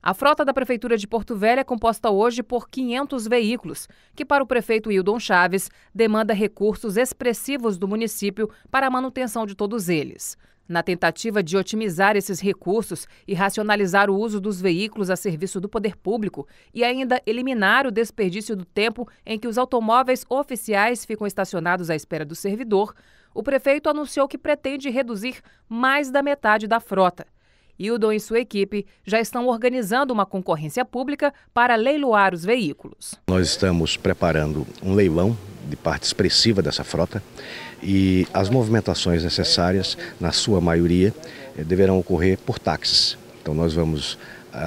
A frota da Prefeitura de Porto Velho é composta hoje por 500 veículos, que para o prefeito Hildon Chaves demanda recursos expressivos do município para a manutenção de todos eles. Na tentativa de otimizar esses recursos e racionalizar o uso dos veículos a serviço do poder público e ainda eliminar o desperdício do tempo em que os automóveis oficiais ficam estacionados à espera do servidor, o prefeito anunciou que pretende reduzir mais da metade da frota. Hildon e sua equipe já estão organizando uma concorrência pública para leiloar os veículos. Nós estamos preparando um leilão de parte expressiva dessa frota e as movimentações necessárias, na sua maioria, eh, deverão ocorrer por táxis. Então nós vamos a,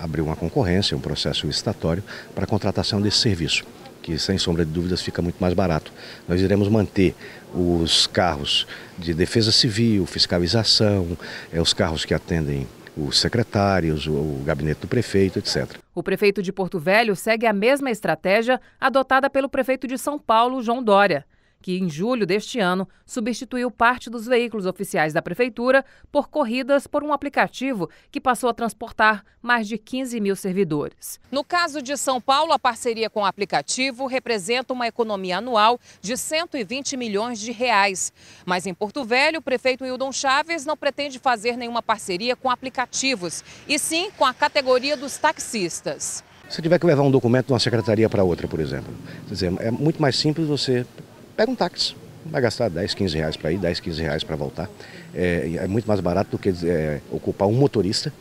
ah, abrir uma concorrência, um processo licitatório para a contratação desse serviço que sem sombra de dúvidas fica muito mais barato. Nós iremos manter os carros de defesa civil, fiscalização, é, os carros que atendem os secretários, o gabinete do prefeito, etc. O prefeito de Porto Velho segue a mesma estratégia adotada pelo prefeito de São Paulo, João Dória que em julho deste ano substituiu parte dos veículos oficiais da Prefeitura por corridas por um aplicativo que passou a transportar mais de 15 mil servidores. No caso de São Paulo, a parceria com o aplicativo representa uma economia anual de 120 milhões de reais. Mas em Porto Velho, o prefeito Hildon Chaves não pretende fazer nenhuma parceria com aplicativos, e sim com a categoria dos taxistas. Se tiver que levar um documento de uma secretaria para outra, por exemplo. Quer dizer, é muito mais simples você pega um táxi. Vai gastar 10, 15 reais para ir, 10, 15 reais para voltar. É, é, muito mais barato do que é, ocupar um motorista,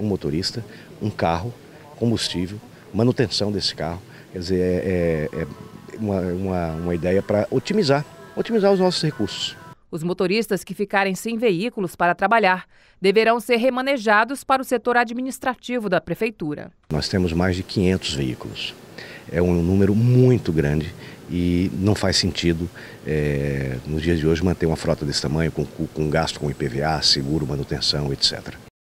um motorista, um carro, combustível, manutenção desse carro. Quer dizer, é, é, é uma, uma, uma ideia para otimizar, otimizar os nossos recursos. Os motoristas que ficarem sem veículos para trabalhar deverão ser remanejados para o setor administrativo da Prefeitura. Nós temos mais de 500 veículos. É um número muito grande e não faz sentido, é, nos dias de hoje, manter uma frota desse tamanho, com, com gasto com IPVA, seguro, manutenção, etc.